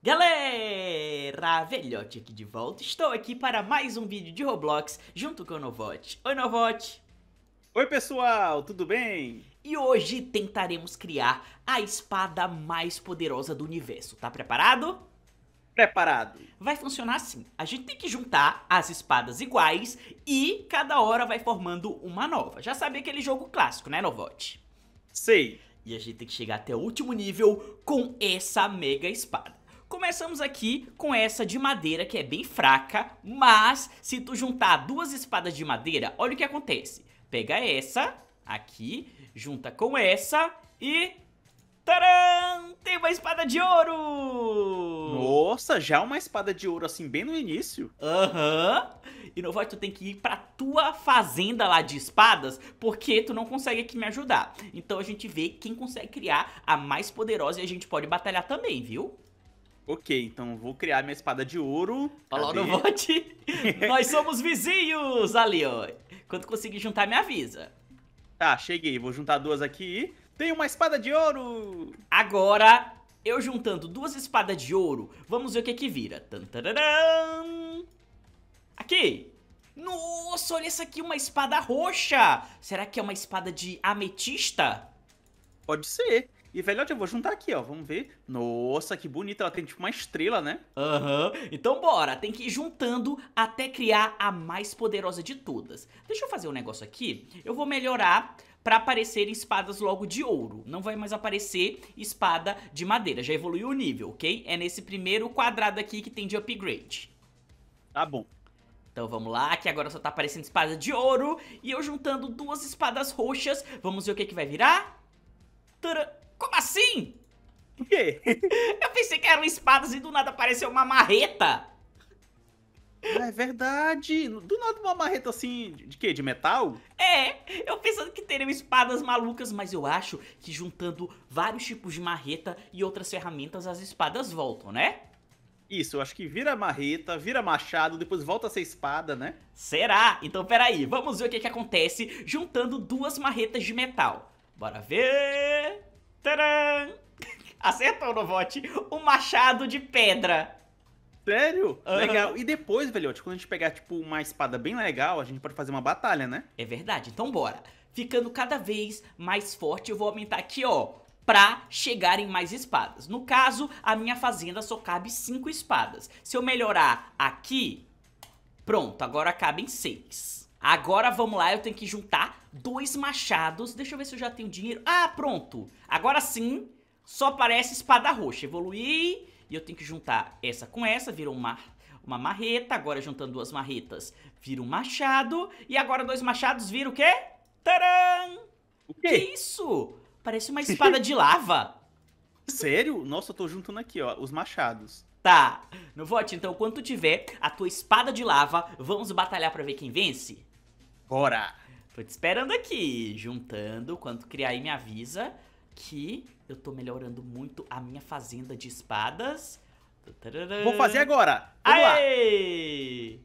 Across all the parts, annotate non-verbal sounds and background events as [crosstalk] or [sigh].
Galera, Velhote aqui de volta, estou aqui para mais um vídeo de Roblox junto com o Novote. Oi Novote! Oi pessoal, tudo bem? E hoje tentaremos criar a espada mais poderosa do universo, tá preparado? Preparado. Vai funcionar assim, a gente tem que juntar as espadas iguais e cada hora vai formando uma nova. Já sabe aquele jogo clássico, né Novote? Sei. E a gente tem que chegar até o último nível com essa mega espada. Começamos aqui com essa de madeira que é bem fraca, mas se tu juntar duas espadas de madeira, olha o que acontece. Pega essa aqui, junta com essa e... Tcharam! Tem uma espada de ouro! Nossa, já uma espada de ouro assim bem no início? Aham. Uhum. E Novoy, tu tem que ir pra tua fazenda lá de espadas, porque tu não consegue aqui me ajudar. Então a gente vê quem consegue criar a mais poderosa e a gente pode batalhar também, viu? Ok, então vou criar minha espada de ouro. Falou no bote. Nós somos vizinhos ali, ó. Quando conseguir juntar, me avisa. Tá, cheguei. Vou juntar duas aqui. Tem uma espada de ouro! Agora, eu juntando duas espadas de ouro, vamos ver o que que vira. Tantararam. Aqui! Nossa, olha essa aqui, uma espada roxa! Será que é uma espada de ametista? Pode ser. E, velho, eu vou juntar aqui, ó. Vamos ver. Nossa, que bonita. Ela tem tipo uma estrela, né? Aham. Uhum. Então bora. Tem que ir juntando até criar a mais poderosa de todas. Deixa eu fazer um negócio aqui. Eu vou melhorar para aparecer espadas logo de ouro. Não vai mais aparecer espada de madeira. Já evoluiu o nível, ok? É nesse primeiro quadrado aqui que tem de upgrade. Tá bom. Então vamos lá, que agora só tá aparecendo espada de ouro. E eu juntando duas espadas roxas, vamos ver o que que vai virar. Tcharam! Como assim? O quê? [laughs] Eu pensei que eram espadas e do nada apareceu uma marreta. Ah, é verdade. Do nada uma marreta assim, de quê? De metal? É, eu pensando que teriam espadas malucas, mas eu acho que juntando vários tipos de marreta e outras ferramentas, as espadas voltam, né? Isso, eu acho que vira marreta, vira machado, depois volta a ser espada, né? Será? Então peraí, vamos ver o que, que acontece juntando duas marretas de metal. Bora ver... Tcharam! Acertou no vote o machado de pedra. Sério? Uhum. Legal. E depois, velhote, quando a gente pegar, tipo, uma espada bem legal, a gente pode fazer uma batalha, né? É verdade, então bora. Ficando cada vez mais forte, eu vou aumentar aqui, ó, pra chegarem mais espadas. No caso, a minha fazenda só cabe cinco espadas. Se eu melhorar aqui, pronto, agora cabem seis. Agora vamos lá, eu tenho que juntar dois machados. Deixa eu ver se eu já tenho dinheiro. Ah, pronto. Agora sim, só parece espada roxa. Evolui e eu tenho que juntar essa com essa, virou uma, uma marreta. Agora juntando duas marretas, vira um machado. E agora dois machados viram o quê? Tcharam! O quê? Que isso? Parece uma [laughs] espada de lava. Sério? Nossa, eu tô juntando aqui, ó, os machados. Tá, no vote, então, quando tiver a tua espada de lava, vamos batalhar pra ver quem vence? Bora! Tô te esperando aqui, juntando. Quando criar aí, me avisa que eu tô melhorando muito a minha fazenda de espadas. Vou fazer agora! Vamos Aê! Lá.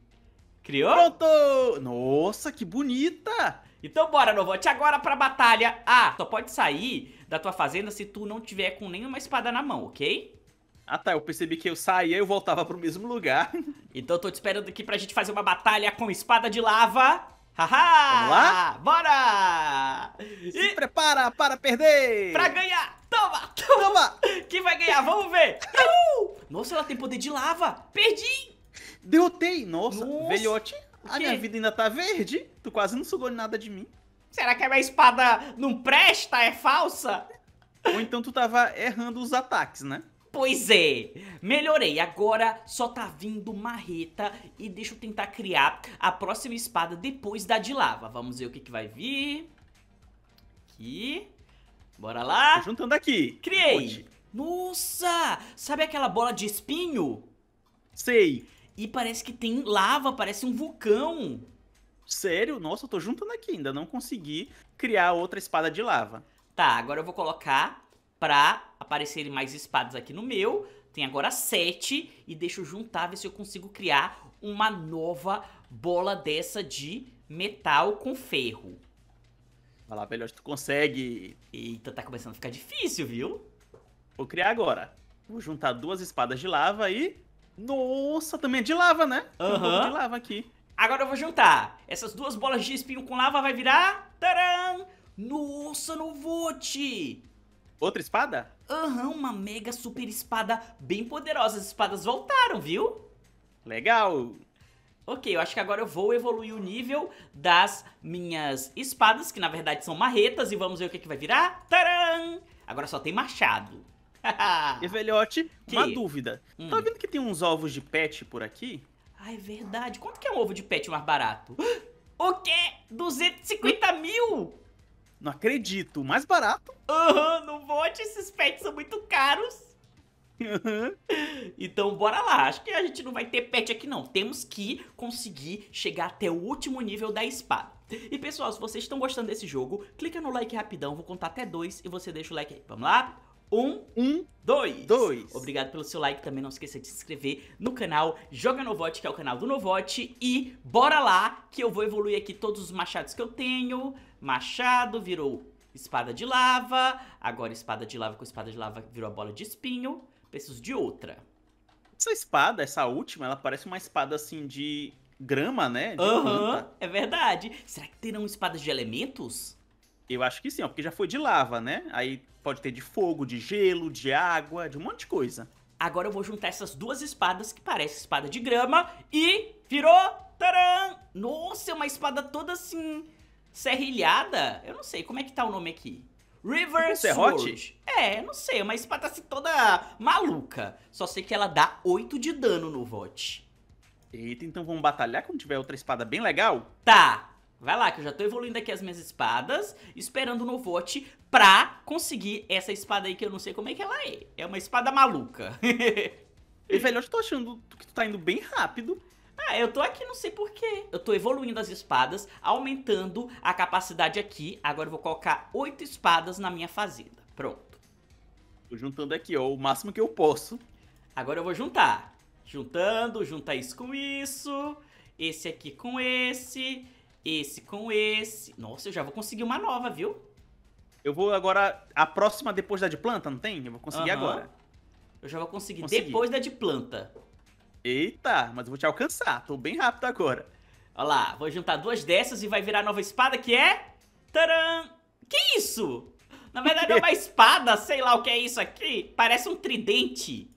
Criou? Pronto! Nossa, que bonita! Então bora, Novote, agora pra batalha. Ah, só pode sair da tua fazenda se tu não tiver com nenhuma espada na mão, ok? Ah tá, eu percebi que eu saía e eu voltava pro mesmo lugar. [laughs] Então eu tô te esperando aqui pra gente fazer uma batalha com espada de lava. Haha! Bora! Se e... prepara para perder! Pra ganhar! Toma! Toma! [laughs] Quem vai ganhar? Vamos ver! Nossa, ela tem poder de lava! Perdi! Derrotei! Nossa, Nossa. velhote! A minha vida ainda tá verde! Tu quase não sugou nada de mim! Será que a minha espada não presta? É falsa? Ou então tu tava errando os ataques, né? Pois é, melhorei. Agora só tá vindo marreta e deixa eu tentar criar a próxima espada depois da de lava. Vamos ver o que, que vai vir. Aqui. Bora lá. Tô juntando aqui. Criei. Onde? Nossa, sabe aquela bola de espinho? Sei. E parece que tem lava, parece um vulcão. Sério? Nossa, eu tô juntando aqui, ainda não consegui criar outra espada de lava. Tá, agora eu vou colocar para aparecerem mais espadas aqui no meu. Tem agora sete e deixa eu juntar, ver se eu consigo criar uma nova bola dessa de metal com ferro. Vai lá, velho, acho que tu consegue. Eita, tá começando a ficar difícil, viu? Vou criar agora. Vou juntar duas espadas de lava e... Nossa, também é de lava, né? Aham. Uhum. de lava aqui. Agora eu vou juntar. Essas duas bolas de espinho com lava vai virar... Tcharam! Nossa, não vou te! Outra espada? Aham, uhum, uma mega super espada bem poderosa. As espadas voltaram, viu? Legal. Ok, eu acho que agora eu vou evoluir o nível das minhas espadas, que na verdade são marretas, e vamos ver o que, é que vai virar. Taran! Agora só tem machado. [laughs] e velhote, que? uma dúvida. Hum. Tá vendo que tem uns ovos de pet por aqui? Ah, é verdade. Quanto que é um ovo de pet mais barato? [gasps] O quê? 250 mil? Não acredito. Mais barato. Aham, uhum, não vote. Esses pets são muito caros. Então bora lá, acho que a gente não vai ter pet aqui não Temos que conseguir chegar até o último nível da espada E pessoal, se vocês estão gostando desse jogo, clica no like rapidão Vou contar até dois e você deixa o like aí Vamos lá? Um, um, dois. dois. Obrigado pelo seu like também. Não esqueça de se inscrever no canal Joga Novote, que é o canal do Novote. E bora lá, que eu vou evoluir aqui todos os machados que eu tenho. Machado virou espada de lava. Agora espada de lava com espada de lava virou a bola de espinho. Preciso de outra. Essa espada, essa última, ela parece uma espada assim de grama, né? Aham, uhum, é verdade. Será que terão espadas de elementos? Eu acho que sim, ó, porque já foi de lava, né? Aí pode ter de fogo, de gelo, de água, de um monte de coisa. Agora eu vou juntar essas duas espadas que parece espada de grama e virou... taran. Nossa, é uma espada toda assim... Serrilhada? Eu não sei, como é que tá o nome aqui? River tipo um Sword. É, não sei, é uma espada assim toda maluca. Só sei que ela dá 8 de dano no vote. Eita, então vamos batalhar quando tiver outra espada bem legal? Tá, Vai lá, que eu já tô evoluindo aqui as minhas espadas, esperando no vote pra conseguir essa espada aí que eu não sei como é que ela é. É uma espada maluca. [laughs] e, velho, eu tô achando que tu tá indo bem rápido. Ah, eu tô aqui, não sei porquê. Eu tô evoluindo as espadas, aumentando a capacidade aqui. Agora eu vou colocar oito espadas na minha fazenda. Pronto. Tô juntando aqui, ó, o máximo que eu posso. Agora eu vou juntar. Juntando, juntar isso com isso, esse aqui com esse, esse com esse. Nossa, eu já vou conseguir uma nova, viu? Eu vou agora. A próxima depois da de planta, não tem? Eu vou conseguir uhum. agora. Eu já vou conseguir Consegui. depois da de planta. Eita, mas eu vou te alcançar. Tô bem rápido agora. Olha lá, vou juntar duas dessas e vai virar a nova espada que é. Tcharam! Que isso? Na verdade é uma [laughs] espada, sei lá o que é isso aqui. Parece um tridente.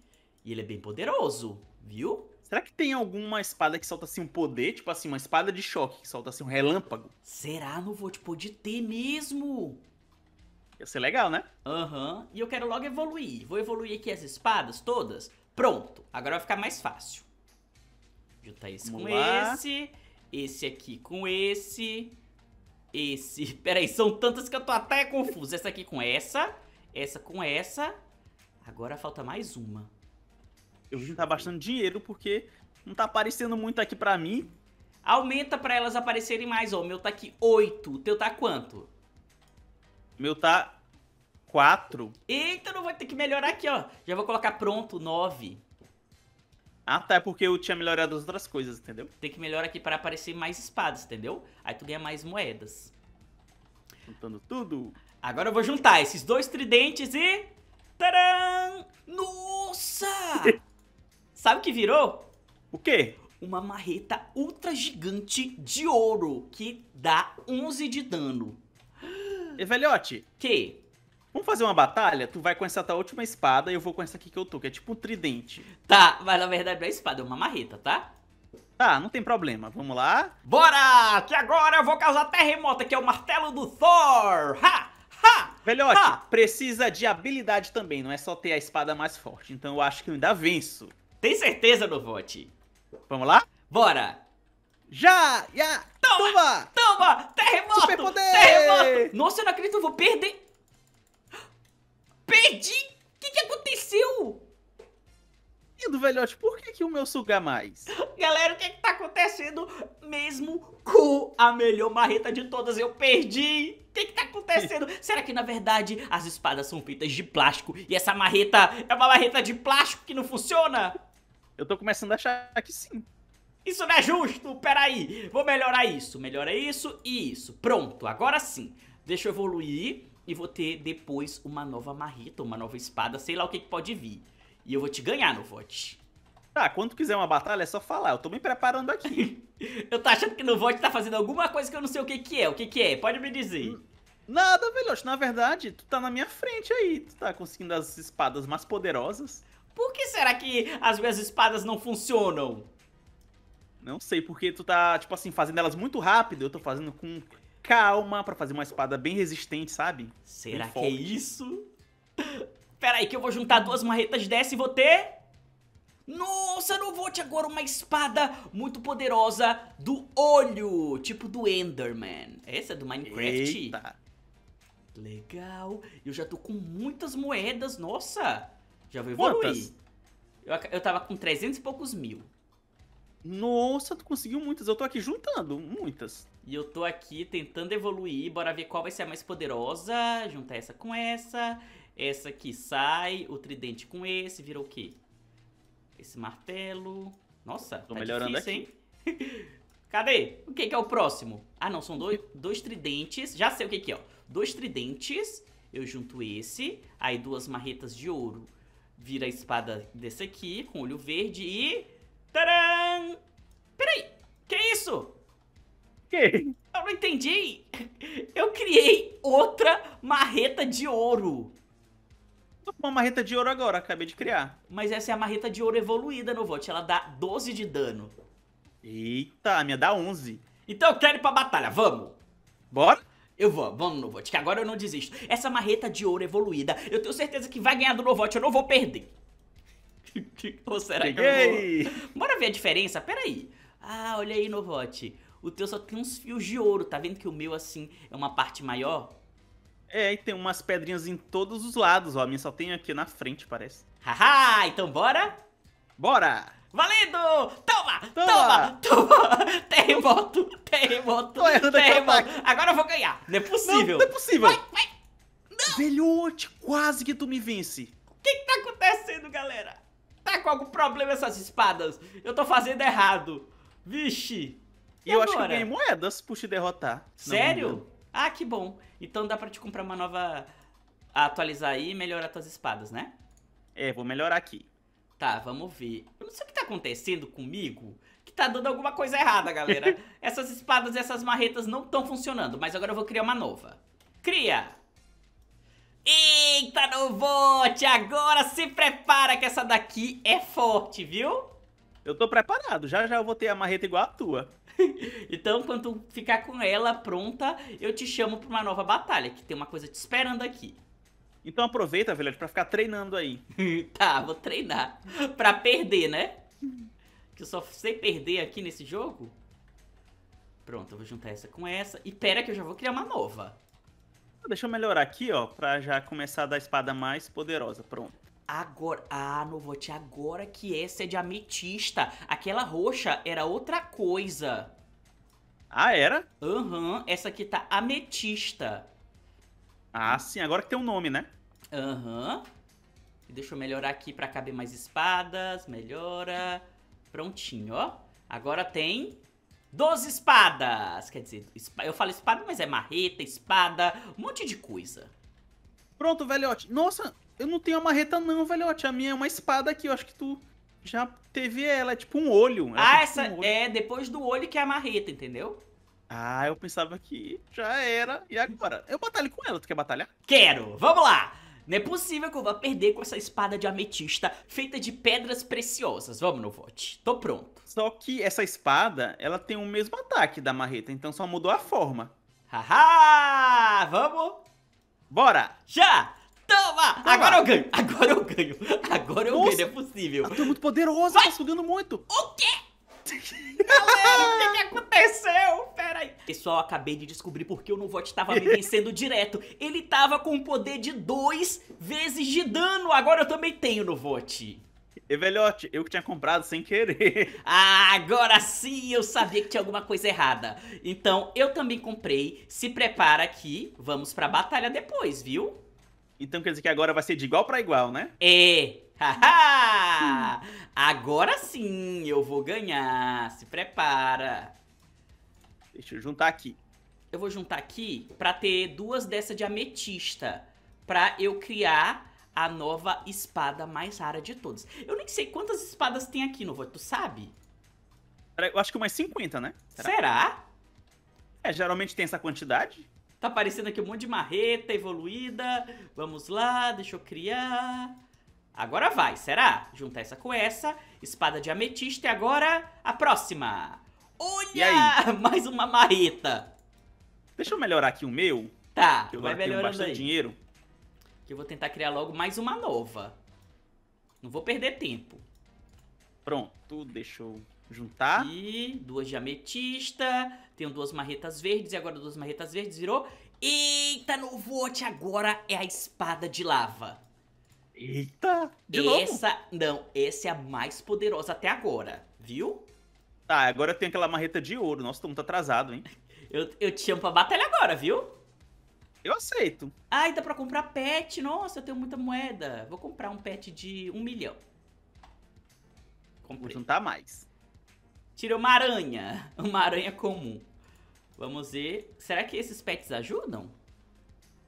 E ele é bem poderoso, viu? Será que tem alguma espada que solta assim um poder? Tipo assim, uma espada de choque que solta assim um relâmpago? Será? Não vou, tipo, de ter mesmo! Ia ser legal, né? Aham. Uhum. E eu quero logo evoluir. Vou evoluir aqui as espadas todas. Pronto. Agora vai ficar mais fácil. Juntar esse Vamos com lá. esse. Esse aqui com esse. Esse. [laughs] Pera aí, são tantas que eu tô até confuso. Essa aqui com essa. Essa com essa. Agora falta mais uma. Eu vou juntar bastante dinheiro porque não tá aparecendo muito aqui pra mim. Aumenta pra elas aparecerem mais, ó. O meu tá aqui 8. O teu tá quanto? Meu tá 4. Eita, não vai ter que melhorar aqui, ó. Já vou colocar pronto 9. Ah, tá, é porque eu tinha melhorado as outras coisas, entendeu? Tem que melhorar aqui para aparecer mais espadas, entendeu? Aí tu ganha mais moedas. Juntando tudo. Agora eu vou juntar esses dois tridentes e... Tcharam! Nossa! [laughs] Sabe o que virou? O quê? Uma marreta ultra gigante de ouro que dá 11 de dano. E velhote? Que? Vamos fazer uma batalha? Tu vai com essa tua última espada e eu vou com essa aqui que eu tô, que é tipo um tridente. Tá, mas na verdade não é espada, é uma marreta, tá? Tá, não tem problema. Vamos lá. Bora! Que agora eu vou causar terremoto, que é o martelo do Thor! Ha! Ha! Velhote, ha! precisa de habilidade também, não é só ter a espada mais forte. Então eu acho que eu ainda venço. Tem certeza do vote? Vamos lá? Bora! Já! Já! Toma! Toma! Toma! Terremoto! Superpoder! Terremoto! Nossa, eu não acredito, eu vou perder! Perdi! O que, que aconteceu? do velhote, por que, que o meu suga mais? [laughs] Galera, o que, é que tá acontecendo? Mesmo com a melhor marreta de todas, eu perdi! O que, que tá acontecendo? [laughs] Será que na verdade as espadas são feitas de plástico e essa marreta é uma marreta de plástico que não funciona? Eu tô começando a achar que sim. Isso não é justo, peraí, vou melhorar isso, melhora isso e isso, pronto, agora sim. Deixa eu evoluir e vou ter depois uma nova marreta, uma nova espada, sei lá o que, que pode vir. E eu vou te ganhar no vote. Tá, quando quiser uma batalha é só falar, eu tô me preparando aqui. [laughs] eu tô achando que no vote tá fazendo alguma coisa que eu não sei o que que é, o que que é, pode me dizer. Nada, velhote. Na verdade, tu tá na minha frente aí. Tu tá conseguindo as espadas mais poderosas. Por que será que as minhas espadas não funcionam? Não sei, porque tu tá, tipo assim, fazendo elas muito rápido. Eu tô fazendo com calma pra fazer uma espada bem resistente, sabe? Será bem que é forte. é isso? [laughs] Pera aí que eu vou juntar duas marretas dessa e vou ter... Nossa, não vou te agora uma espada muito poderosa do olho, tipo do Enderman. Essa é do Minecraft? Eita. Legal. Eu já tô com muitas moedas, nossa. Já vou evoluir. Eu, eu tava com 300 e poucos mil. Nossa, tu conseguiu muitas. Eu tô aqui juntando muitas. E eu tô aqui tentando evoluir. Bora ver qual vai ser a mais poderosa. Juntar essa com essa. Essa aqui sai. O tridente com esse. Virou o quê? Esse martelo. Nossa, tô tá melhorando difícil, aqui. hein? [laughs] Cadê? O que, que é o próximo? Ah, não. São dois, dois tridentes. Já sei o que, que é, Dois tridentes. Eu junto esse. Aí duas marretas de ouro vira a espada desse aqui, com olho verde e... Tcharam! Peraí, que é isso? Que? Eu não entendi. [laughs] Eu criei outra marreta de ouro. Uma marreta de ouro agora, acabei de criar. Mas essa é a marreta de ouro evoluída, Novote. Ela dá 12 de dano. Eita, a minha dá 11. Então eu quero ir pra batalha, vamos! Bora? Eu vou, vamos, Novote, que agora eu não desisto. Essa marreta de ouro evoluída, eu tenho certeza que vai ganhar do Novote, eu não vou perder. [laughs] Ou será Cheguei. que eu vou? Bora ver a diferença? Pera aí. Ah, olha aí, Novote. O teu só tem uns fios de ouro, tá vendo que o meu, assim, é uma parte maior? É, e tem umas pedrinhas em todos os lados, ó. A minha só tem aqui na frente, parece. Haha, então bora? Bora! Valendo! Toma! Toma! Toma! toma. Terremoto! Terremoto! Terremoto! Agora eu vou ganhar! Não é possível! Não, não é possível! Vai, vai! Não. Velhote, quase que tu me vence! O que que tá acontecendo, galera? Tá com algum problema essas espadas? Eu tô fazendo errado! Vixe! E eu agora? acho que eu ganhei moedas por te derrotar. Sério? Ah, que bom! Então dá pra te comprar uma nova... Atualizar aí e melhorar tuas espadas, né? É, vou melhorar aqui. Tá, vamos ver. Eu não sei o que tá acontecendo comigo, que tá dando alguma coisa errada, galera. [laughs] essas espadas e essas marretas não estão funcionando, mas agora eu vou criar uma nova. Cria! Eita, Novote! Agora se prepara que essa daqui é forte, viu? Eu tô preparado, já já eu vou ter a marreta igual a tua. [laughs] então, quando ficar com ela pronta, eu te chamo pra uma nova batalha, que tem uma coisa te esperando aqui. Então aproveita, velho, para ficar treinando aí. [laughs] tá, vou treinar. Pra perder, né? Que eu só sei perder aqui nesse jogo. Pronto, eu vou juntar essa com essa. E pera que eu já vou criar uma nova. Ah, deixa eu melhorar aqui, ó, pra já começar a dar a espada mais poderosa. Pronto. Agora, ah, Novote, agora que essa é de ametista. Aquela roxa era outra coisa. Ah, era? Aham, uhum, essa aqui tá ametista. Ah, sim, agora que tem um nome, né? Aham. Uhum. Deixa eu melhorar aqui para caber mais espadas. Melhora. Prontinho, ó. Agora tem 12 espadas. Quer dizer, eu falo espada, mas é marreta, espada, um monte de coisa. Pronto, velhote. Nossa, eu não tenho a marreta não, velhote. A minha é uma espada aqui, eu acho que tu já teve ela, é tipo um olho. ah, é tipo essa tipo um olho. é depois do olho que é a marreta, entendeu? Ah, eu pensava que já era. E agora? Eu batalho com ela, tu quer batalhar? Quero, vamos lá! Não é possível que eu vá perder com essa espada de ametista feita de pedras preciosas. Vamos no vote. Tô pronto. Só que essa espada, ela tem o mesmo ataque da marreta, então só mudou a forma. Haha! Vamos? Bora! Já! Toma! Toma! Agora eu ganho! Agora eu ganho! Agora eu Nossa, ganho, não é possível! Eu é muito poderosa, tá sugando muito! O quê? Galera, o que, que aconteceu? Peraí. Pessoal, acabei de descobrir porque o Novot estava me vencendo direto. Ele tava com um poder de dois vezes de dano. Agora eu também tenho Novot. E velhote, eu que tinha comprado sem querer. [laughs] Ah, agora sim eu sabia que tinha alguma coisa errada. Então eu também comprei. Se prepara aqui, vamos pra batalha depois, viu? Então quer dizer que agora vai ser de igual para igual, né? É. [laughs] Haha! Agora sim, eu vou ganhar. Se prepara. Deixa eu juntar aqui. Eu vou juntar aqui pra ter duas dessa de ametista. Pra eu criar a nova espada mais rara de todas. Eu nem sei quantas espadas tem aqui, Novo. Tu sabe? Eu acho que umas 50, né? Será? Será? É, geralmente tem essa quantidade. Tá aparecendo aqui um monte de marreta evoluída. Vamos lá, deixa eu criar. Agora vai, será? Juntar essa com essa. Espada de ametista e agora a próxima. Olha! [laughs] Mais uma marreta. Deixa eu melhorar aqui o meu. Tá, eu vai melhorando bastante aí. dinheiro. Que eu vou tentar criar logo mais uma nova. Não vou perder tempo. Pronto, deixa eu juntar. E duas de ametista. Tenho duas marretas verdes e agora duas marretas verdes virou. Eita, novoote! agora é a espada de lava. Eita! De essa, novo? não, essa é a mais poderosa até agora, viu? Tá, agora tem aquela marreta de ouro. Nossa, tô muito tá atrasado, hein? [laughs] eu, eu te chamo pra batalha agora, viu? Eu aceito. Ai, dá pra comprar pet. Nossa, eu tenho muita moeda. Vou comprar um pet de um milhão. Comprei. Vou juntar mais. Tira uma aranha. [laughs] Uma aranha comum. Vamos ver. Será que esses pets ajudam?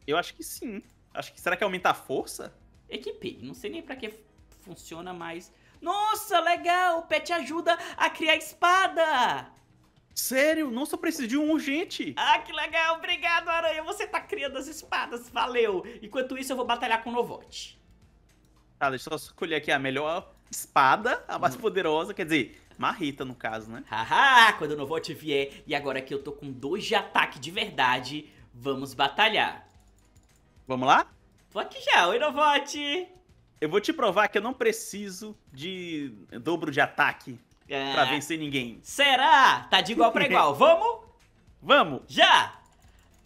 Eu acho que sim. Acho que será que aumenta a força? Equipei. Não sei nem pra que funciona, mas... Nossa, legal! O pet ajuda a criar espada! Sério? Nossa, preciso de um urgente! Ah, que legal! Obrigado, Aranha! Você tá criando as espadas, valeu! Enquanto isso, eu vou batalhar com o Novote. Tá, deixa eu só escolher aqui a melhor espada, a mais hum. poderosa, quer dizer, Marrita, no caso, né? Haha, quando o Novote vier, e agora que eu tô com dois de ataque de verdade, vamos batalhar. Vamos lá? aqui já, oi Inovote! Eu vou te provar que eu não preciso de dobro de ataque é. pra vencer ninguém. Será? Tá de igual pra igual. [laughs] Vamos? Vamos! Já!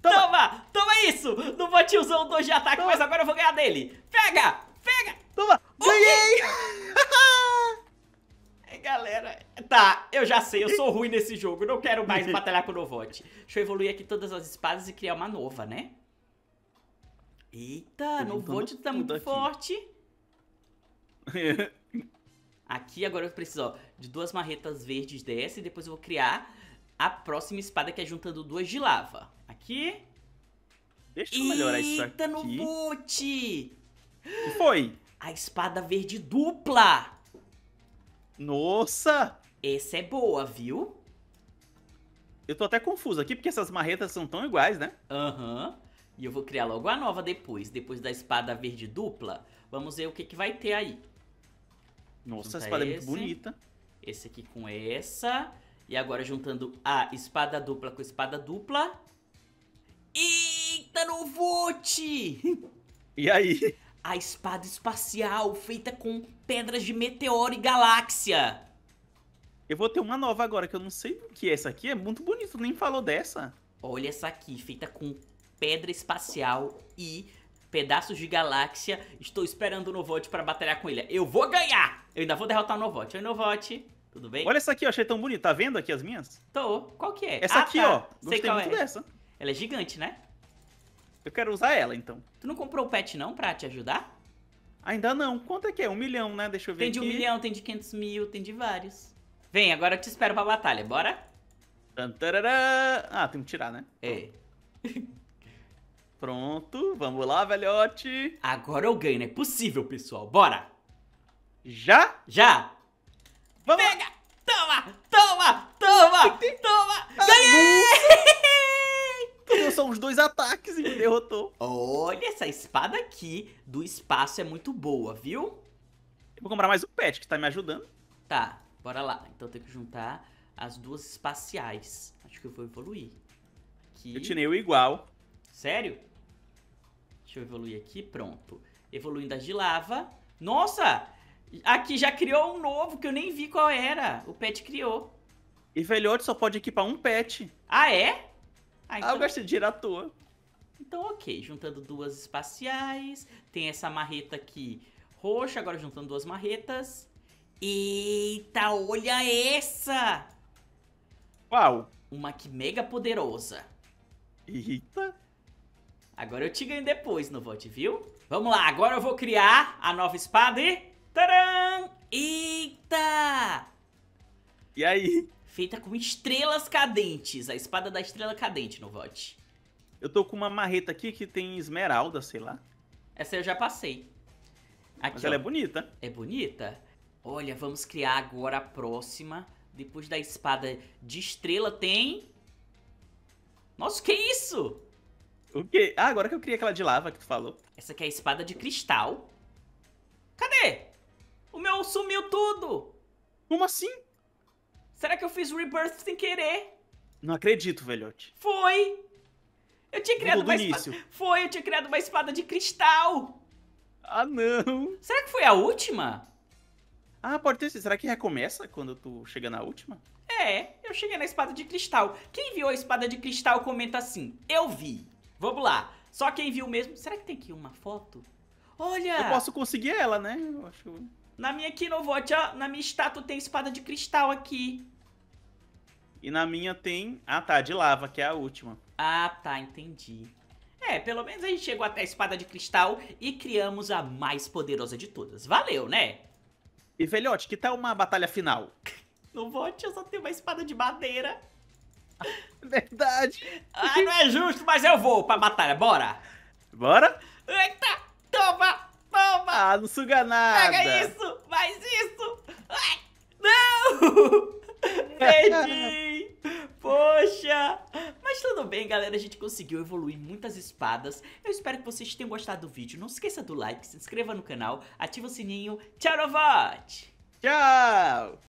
Toma. toma! Então toma, então é isso! Não vou te usar o 2 de ataque, toma. mas agora eu vou ganhar dele! Pega! Pega! Toma! Ganhei! [laughs] galera, tá, eu já sei, eu sou ruim nesse jogo, não quero mais [laughs] batalhar com o Novote. Deixa eu evoluir aqui todas as espadas e criar uma nova, né? Eita, no vou tá muito aqui. forte. [laughs] aqui agora eu preciso ó, de duas marretas verdes dessa e depois eu vou criar a próxima espada que é juntando duas de lava. Aqui. Deixa eu melhorar Eita, isso aqui. Eita, no O que foi? A espada verde dupla! Nossa! Essa é boa, viu? Eu tô até confuso aqui, porque essas marretas são tão iguais, né? Aham. Uhum. E eu vou criar logo a nova depois, depois da espada verde dupla. Vamos ver o que, que vai ter aí. Nossa, a espada esse, é muito bonita. Esse aqui com essa. E agora juntando a espada dupla com espada dupla. Eita, no vote! [laughs] E aí? A espada espacial feita com pedras de meteoro e galáxia. Eu vou ter uma nova agora, que eu não sei o que é essa aqui. É muito bonito, nem falou dessa. Olha essa aqui, feita com pedra espacial e pedaços de galáxia. Estou esperando o Novote para batalhar com ele. Eu vou ganhar! Eu ainda vou derrotar o Novote. Oi, Novote. Tudo bem? Olha essa aqui, eu achei tão bonita. Tá vendo aqui as minhas? Tô. Qual que é? Essa ah, aqui, tá. ó. Gostei Sei qual muito é. dessa. Ela é gigante, né? Eu quero usar ela, então. Tu não comprou o pet, não, pra te ajudar? Ainda não. Quanto é que é? Um milhão, né? Deixa eu ver Tem de aqui. um milhão, tem de 500 mil, tem de vários. Vem, agora eu te espero pra batalha. Bora? Ah, tem que tirar, né? É. [laughs] Pronto, vamos lá, velhote. Agora eu ganho, não é possível, pessoal. Bora! Já? Já! Vamos! Pega! Toma! Toma! Toma! Toma! Ganhei! só os dois ataques e me derrotou. Olha, essa espada aqui do espaço é muito boa, viu? Eu vou comprar mais um pet que tá me ajudando. Tá, bora lá. Então eu tenho que juntar as duas espaciais. Acho que eu vou evoluir. Aqui. Eu tirei o igual. Sério? Deixa eu evoluir aqui, pronto. Evoluindo as de lava. Nossa! Aqui já criou um novo que eu nem vi qual era. O pet criou. E velhote só pode equipar um pet. Ah, é? Ah, ah então... ah eu de dinheiro à toa. Então, ok. Juntando duas espaciais. Tem essa marreta aqui roxa. Agora juntando duas marretas. Eita, olha essa! Uau! Uma que mega poderosa. Eita! Agora eu te ganho depois no vote, viu? Vamos lá, agora eu vou criar a nova espada e... Tcharam! Eita! E aí? Feita com estrelas cadentes, a espada da estrela cadente no vote. Eu tô com uma marreta aqui que tem esmeralda, sei lá. Essa eu já passei. Aqui, Mas ela é ó. é bonita. É bonita? Olha, vamos criar agora a próxima. Depois da espada de estrela tem... Nossa, que é isso? O quê? Ah, agora que eu criei aquela de lava que tu falou. Essa aqui é a espada de cristal. Cadê? O meu sumiu tudo! Como assim? Será que eu fiz rebirth sem querer? Não acredito, velhote. Foi! Eu tinha criado uma início. espada. Foi, eu tinha criado uma espada de cristal! Ah, não! Será que foi a última? Ah, pode ter sido. Será que recomeça quando tu chega na última? É, eu cheguei na espada de cristal. Quem viu a espada de cristal comenta assim: Eu vi. Vamos lá. Só quem viu mesmo. Será que tem aqui uma foto? Olha! Eu posso conseguir ela, né? Eu acho Na minha Kinovot, ó, na minha estátua tem espada de cristal aqui. E na minha tem... Ah, tá, de lava, que é a última. Ah, tá, entendi. É, pelo menos a gente chegou até a espada de cristal e criamos a mais poderosa de todas. Valeu, né? E, velhote, que tal uma batalha final? [laughs] no eu só tenho uma espada de madeira. [laughs] Verdade. Ah, não é justo, mas eu vou pra batalha, bora! Bora? Eita! Toma! Toma! Ah, não suga nada! Pega isso! Faz isso! Ai, não! [laughs] Perdi! Poxa! Mas tudo bem, galera, a gente conseguiu evoluir muitas espadas. Eu espero que vocês tenham gostado do vídeo. Não se esqueça do like, se inscreva no canal, ativa o sininho. Tchau, novote. Tchau!